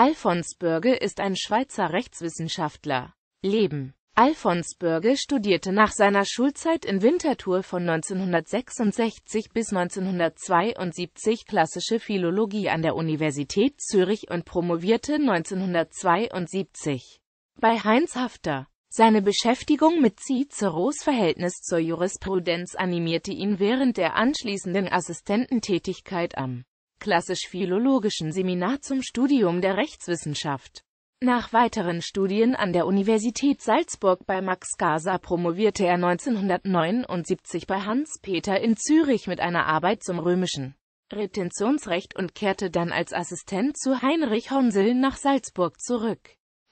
Alfons Börge ist ein Schweizer Rechtswissenschaftler. Leben Alfons Börge studierte nach seiner Schulzeit in Winterthur von 1966 bis 1972 klassische Philologie an der Universität Zürich und promovierte 1972 bei Heinz Hafter. Seine Beschäftigung mit Ciceros Verhältnis zur Jurisprudenz animierte ihn während der anschließenden Assistententätigkeit am klassisch-philologischen Seminar zum Studium der Rechtswissenschaft. Nach weiteren Studien an der Universität Salzburg bei Max Gaser promovierte er 1979 bei Hans Peter in Zürich mit einer Arbeit zum römischen Retentionsrecht und kehrte dann als Assistent zu Heinrich Honsel nach Salzburg zurück.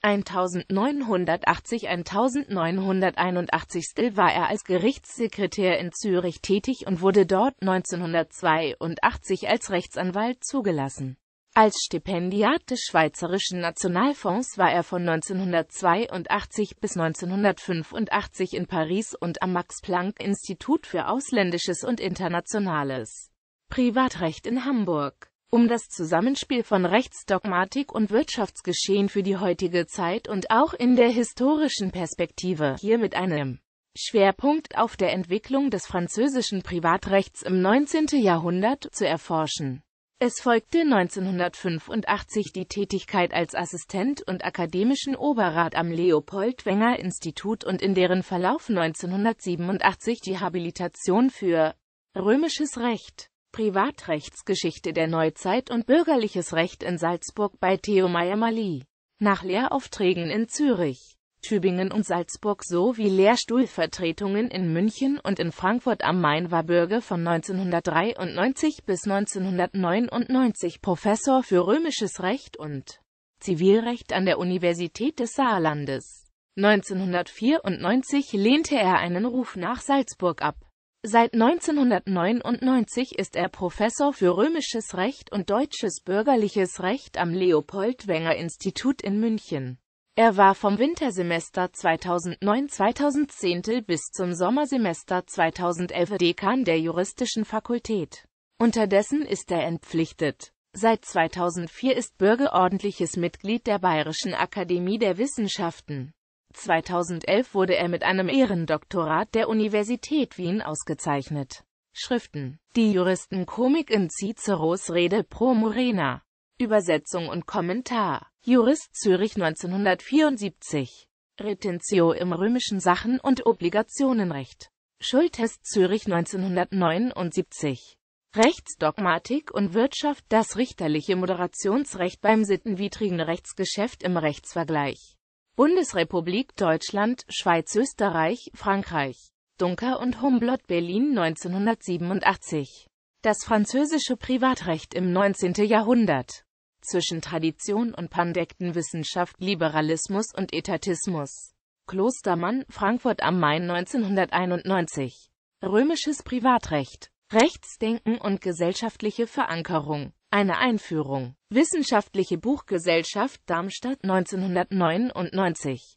1980-1981 war er als Gerichtssekretär in Zürich tätig und wurde dort 1982 als Rechtsanwalt zugelassen. Als Stipendiat des Schweizerischen Nationalfonds war er von 1982 bis 1985 in Paris und am Max-Planck-Institut für Ausländisches und Internationales Privatrecht in Hamburg um das Zusammenspiel von Rechtsdogmatik und Wirtschaftsgeschehen für die heutige Zeit und auch in der historischen Perspektive, hier mit einem Schwerpunkt auf der Entwicklung des französischen Privatrechts im 19. Jahrhundert, zu erforschen. Es folgte 1985 die Tätigkeit als Assistent und akademischen Oberrat am Leopold-Wenger-Institut und in deren Verlauf 1987 die Habilitation für römisches Recht. Privatrechtsgeschichte der Neuzeit und Bürgerliches Recht in Salzburg bei Theo Meyer-Mali. Nach Lehraufträgen in Zürich, Tübingen und Salzburg sowie Lehrstuhlvertretungen in München und in Frankfurt am Main war Bürger von 1993 bis 1999 Professor für römisches Recht und Zivilrecht an der Universität des Saarlandes. 1994 lehnte er einen Ruf nach Salzburg ab. Seit 1999 ist er Professor für römisches Recht und deutsches bürgerliches Recht am Leopold-Wenger-Institut in München. Er war vom Wintersemester 2009-2010 bis zum Sommersemester 2011 Dekan der Juristischen Fakultät. Unterdessen ist er entpflichtet. Seit 2004 ist bürgerordentliches Mitglied der Bayerischen Akademie der Wissenschaften. 2011 wurde er mit einem Ehrendoktorat der Universität Wien ausgezeichnet. Schriften Die Juristenkomik in Ciceros Rede pro Morena Übersetzung und Kommentar Jurist Zürich 1974 Retentio im römischen Sachen- und Obligationenrecht Schultest Zürich 1979 Rechtsdogmatik und Wirtschaft Das richterliche Moderationsrecht beim sittenwidrigen Rechtsgeschäft im Rechtsvergleich Bundesrepublik Deutschland, Schweiz, Österreich, Frankreich. Dunker und Humblot Berlin 1987. Das französische Privatrecht im 19. Jahrhundert. Zwischen Tradition und pandekten Wissenschaft, Liberalismus und Etatismus. Klostermann, Frankfurt am Main 1991. Römisches Privatrecht. Rechtsdenken und gesellschaftliche Verankerung. Eine Einführung. Wissenschaftliche Buchgesellschaft Darmstadt 1999